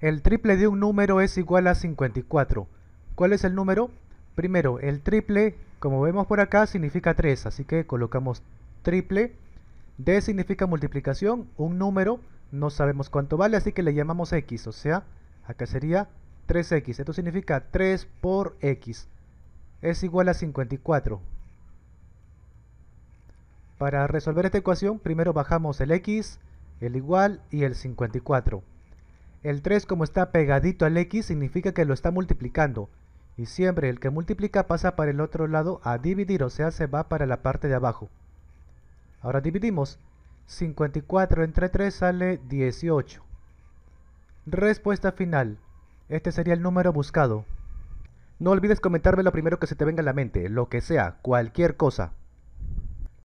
El triple de un número es igual a 54. ¿Cuál es el número? Primero, el triple, como vemos por acá, significa 3, así que colocamos triple. D significa multiplicación, un número, no sabemos cuánto vale, así que le llamamos X, o sea, acá sería 3X. Esto significa 3 por X, es igual a 54. Para resolver esta ecuación, primero bajamos el X, el igual y el 54. El 3 como está pegadito al X significa que lo está multiplicando. Y siempre el que multiplica pasa para el otro lado a dividir, o sea se va para la parte de abajo. Ahora dividimos. 54 entre 3 sale 18. Respuesta final. Este sería el número buscado. No olvides comentarme lo primero que se te venga a la mente, lo que sea, cualquier cosa.